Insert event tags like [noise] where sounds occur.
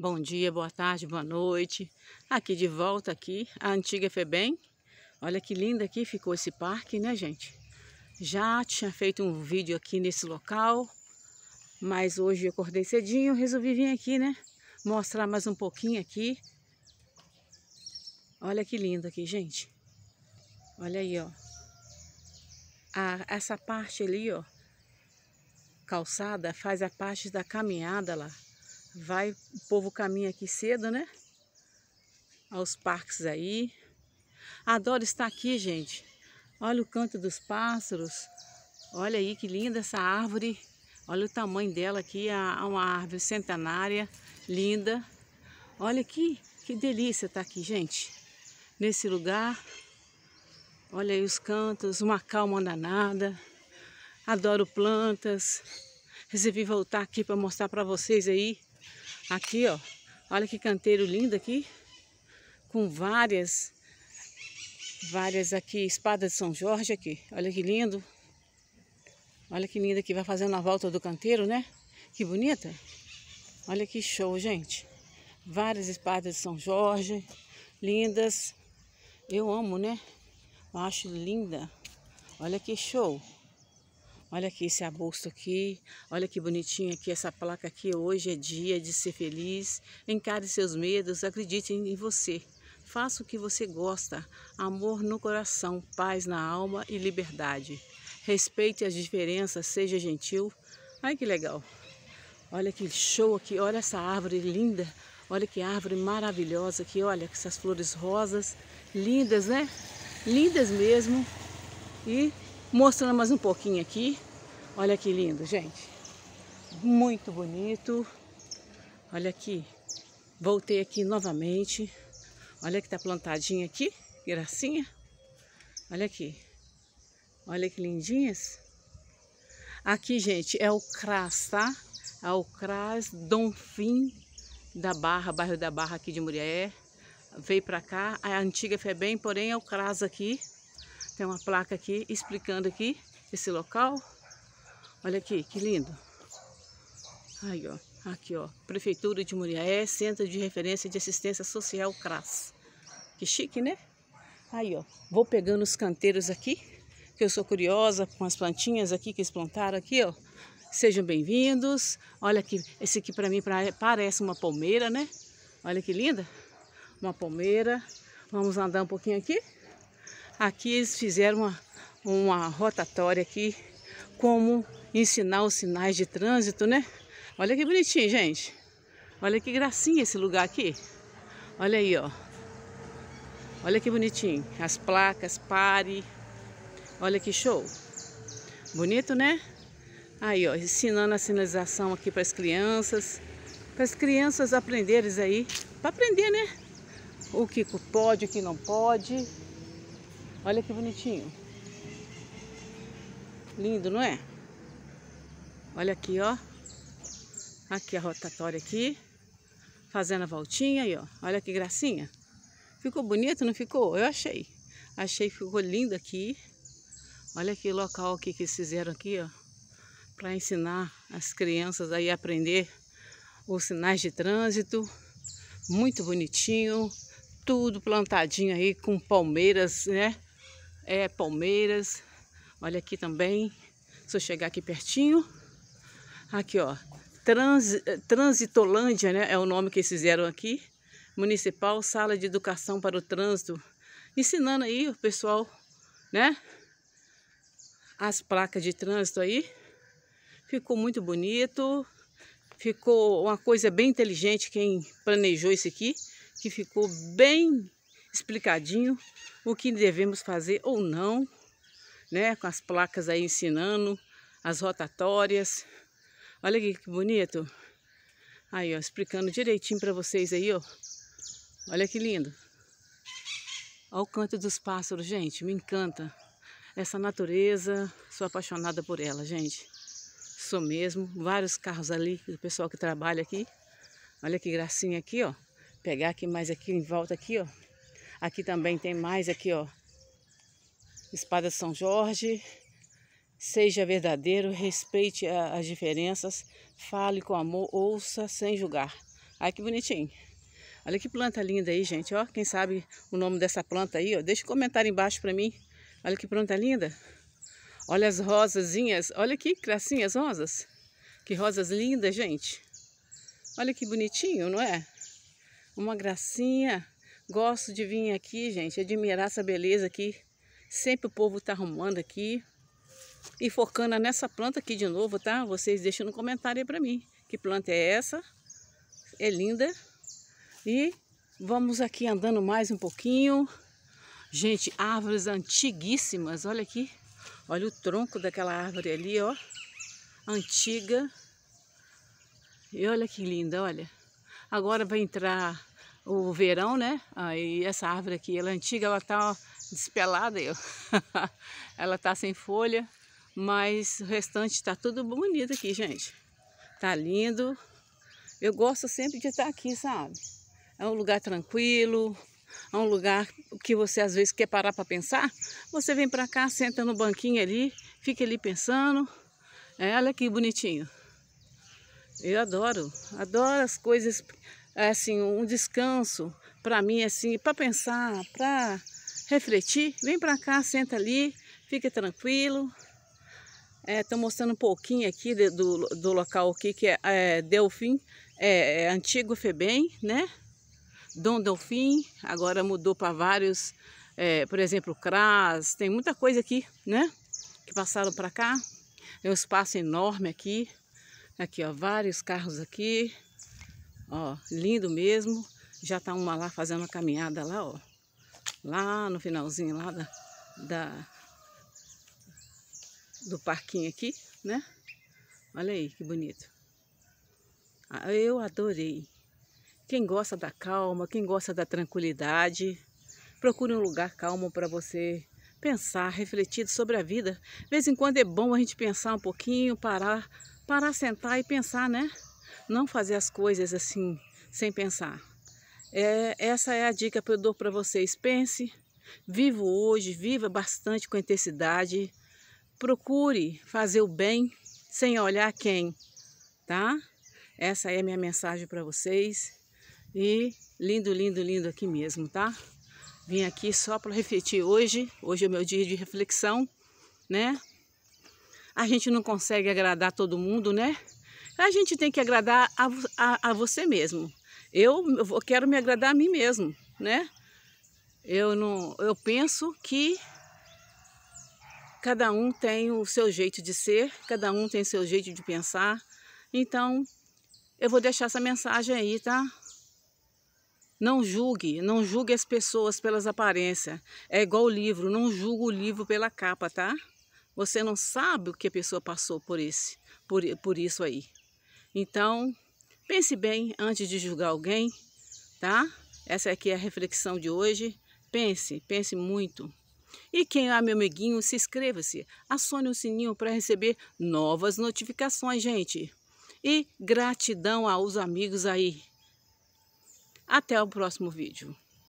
Bom dia, boa tarde, boa noite. Aqui de volta aqui, a antiga Febem. Olha que linda aqui ficou esse parque, né, gente? Já tinha feito um vídeo aqui nesse local, mas hoje eu acordei cedinho, resolvi vir aqui, né? Mostrar mais um pouquinho aqui. Olha que lindo aqui, gente. Olha aí, ó. A, essa parte ali, ó, calçada, faz a parte da caminhada lá. Vai, o povo caminha aqui cedo, né? Aos parques aí. Adoro estar aqui, gente. Olha o canto dos pássaros. Olha aí que linda essa árvore. Olha o tamanho dela aqui, é uma árvore centenária, linda. Olha aqui, que delícia estar tá aqui, gente. Nesse lugar. Olha aí os cantos, uma calma danada. Adoro plantas. Resolvi voltar aqui para mostrar para vocês aí Aqui, ó. Olha que canteiro lindo aqui. Com várias, várias aqui, espada de São Jorge aqui. Olha que lindo. Olha que linda que vai fazendo a volta do canteiro, né? Que bonita. Olha que show, gente. Várias espadas de São Jorge, lindas. Eu amo, né? Eu acho linda. Olha que show. Olha aqui esse arbusto aqui, olha que bonitinho aqui essa placa aqui. Hoje é dia de ser feliz, encare seus medos, acredite em você. Faça o que você gosta, amor no coração, paz na alma e liberdade. Respeite as diferenças, seja gentil. Ai que legal! Olha que show aqui, olha essa árvore linda, olha que árvore maravilhosa aqui, olha essas flores rosas, lindas, né? Lindas mesmo. E Mostrando mais um pouquinho aqui. Olha que lindo, gente. Muito bonito. Olha aqui. Voltei aqui novamente. Olha que tá plantadinha aqui. Gracinha. Olha aqui. Olha que lindinhas. Aqui, gente, é o CRAS, tá? É o CRAS Donfim da Barra, bairro da Barra aqui de Murié. Veio pra cá. A antiga foi bem porém, é o CRAS aqui. Tem uma placa aqui explicando aqui esse local. Olha aqui, que lindo. Aí, ó. Aqui, ó. Prefeitura de Muriaé, Centro de Referência de Assistência Social CRAS. Que chique, né? Aí, ó. Vou pegando os canteiros aqui, que eu sou curiosa com as plantinhas aqui que eles plantaram aqui, ó. Sejam bem-vindos. Olha aqui, esse aqui para mim parece uma palmeira, né? Olha que linda. Uma palmeira. Vamos andar um pouquinho aqui. Aqui eles fizeram uma, uma rotatória aqui, como ensinar os sinais de trânsito, né? Olha que bonitinho, gente. Olha que gracinha esse lugar aqui. Olha aí, ó. Olha que bonitinho. As placas, pare. Olha que show. Bonito, né? Aí, ó, ensinando a sinalização aqui para as crianças. Para as crianças aprenderem aí. Para aprender, né? O que pode, o que não pode. Olha que bonitinho. Lindo, não é? Olha aqui, ó. Aqui a rotatória aqui. Fazendo a voltinha aí, ó. Olha que gracinha. Ficou bonito, não ficou? Eu achei. Achei que ficou lindo aqui. Olha que local aqui que fizeram aqui, ó. Para ensinar as crianças aí a aprender os sinais de trânsito. Muito bonitinho. Tudo plantadinho aí com palmeiras, né? é, palmeiras. Olha aqui também, se eu chegar aqui pertinho. Aqui, ó, Trans, eh, Transitolândia, né, é o nome que eles fizeram aqui. Municipal Sala de Educação para o Trânsito. Ensinando aí o pessoal, né, as placas de trânsito aí. Ficou muito bonito. Ficou uma coisa bem inteligente quem planejou isso aqui, que ficou bem explicadinho o que devemos fazer ou não, né? Com as placas aí ensinando, as rotatórias. Olha aqui que bonito. Aí, ó, explicando direitinho para vocês aí, ó. Olha que lindo. Olha o canto dos pássaros, gente. Me encanta. Essa natureza, sou apaixonada por ela, gente. Sou mesmo. Vários carros ali, do pessoal que trabalha aqui. Olha que gracinha aqui, ó. Pegar aqui mais aqui em volta aqui, ó. Aqui também tem mais aqui, ó. Espada São Jorge. Seja verdadeiro, respeite a, as diferenças, fale com amor, ouça sem julgar. Ai que bonitinho. Olha que planta linda aí, gente, ó. Quem sabe o nome dessa planta aí, ó. Deixa um comentário embaixo para mim. Olha que planta linda. Olha as rosazinhas. Olha que gracinhas rosas. Que rosas lindas, gente. Olha que bonitinho, não é? Uma gracinha. Gosto de vir aqui, gente, admirar essa beleza aqui. Sempre o povo tá arrumando aqui. E focando nessa planta aqui de novo, tá? Vocês deixam no comentário aí pra mim. Que planta é essa? É linda. E vamos aqui andando mais um pouquinho. Gente, árvores antiguíssimas, olha aqui. Olha o tronco daquela árvore ali, ó. Antiga. E olha que linda, olha. Agora vai entrar o verão, né? Aí essa árvore aqui, ela é antiga, ela tá despelada, eu. [laughs] ela tá sem folha, mas o restante tá tudo bonito aqui, gente. Tá lindo. Eu gosto sempre de estar tá aqui, sabe? É um lugar tranquilo, é um lugar que você às vezes quer parar para pensar. Você vem para cá, senta no banquinho ali, fica ali pensando. É, olha que bonitinho. Eu adoro, adoro as coisas é, assim, um descanso para mim, assim, para pensar, para refletir, vem para cá, senta ali, fica tranquilo. Estou é, mostrando um pouquinho aqui de, do, do local aqui, que é, é Delfim, é, é, antigo Febem, né? Dom Delfim, agora mudou para vários, é, por exemplo, Cras, tem muita coisa aqui, né? Que passaram para cá. é um espaço enorme aqui. Aqui, ó, vários carros aqui. Ó, lindo mesmo. Já tá uma lá fazendo uma caminhada lá, ó. Lá no finalzinho lá da, da do parquinho aqui, né? Olha aí que bonito. Ah, eu adorei. Quem gosta da calma, quem gosta da tranquilidade, procure um lugar calmo para você pensar, refletir sobre a vida. De vez em quando é bom a gente pensar um pouquinho, parar, parar, sentar e pensar, né? não fazer as coisas assim, sem pensar. É, essa é a dica que eu dou para vocês. Pense, viva hoje, viva bastante com intensidade. Procure fazer o bem sem olhar quem, tá? Essa é a minha mensagem para vocês. E lindo, lindo, lindo aqui mesmo, tá? Vim aqui só para refletir hoje. Hoje é o meu dia de reflexão, né? A gente não consegue agradar todo mundo, né? A gente tem que agradar a, a, a você mesmo. Eu, eu quero me agradar a mim mesmo, né? Eu não, eu penso que cada um tem o seu jeito de ser, cada um tem o seu jeito de pensar. Então, eu vou deixar essa mensagem aí, tá? Não julgue, não julgue as pessoas pelas aparências. É igual o livro, não julgue o livro pela capa, tá? Você não sabe o que a pessoa passou por esse, por, por isso aí. Então, pense bem antes de julgar alguém, tá? Essa aqui é a reflexão de hoje. Pense, pense muito. E quem é meu amiguinho, se inscreva-se, acione o sininho para receber novas notificações, gente. E gratidão aos amigos aí. Até o próximo vídeo.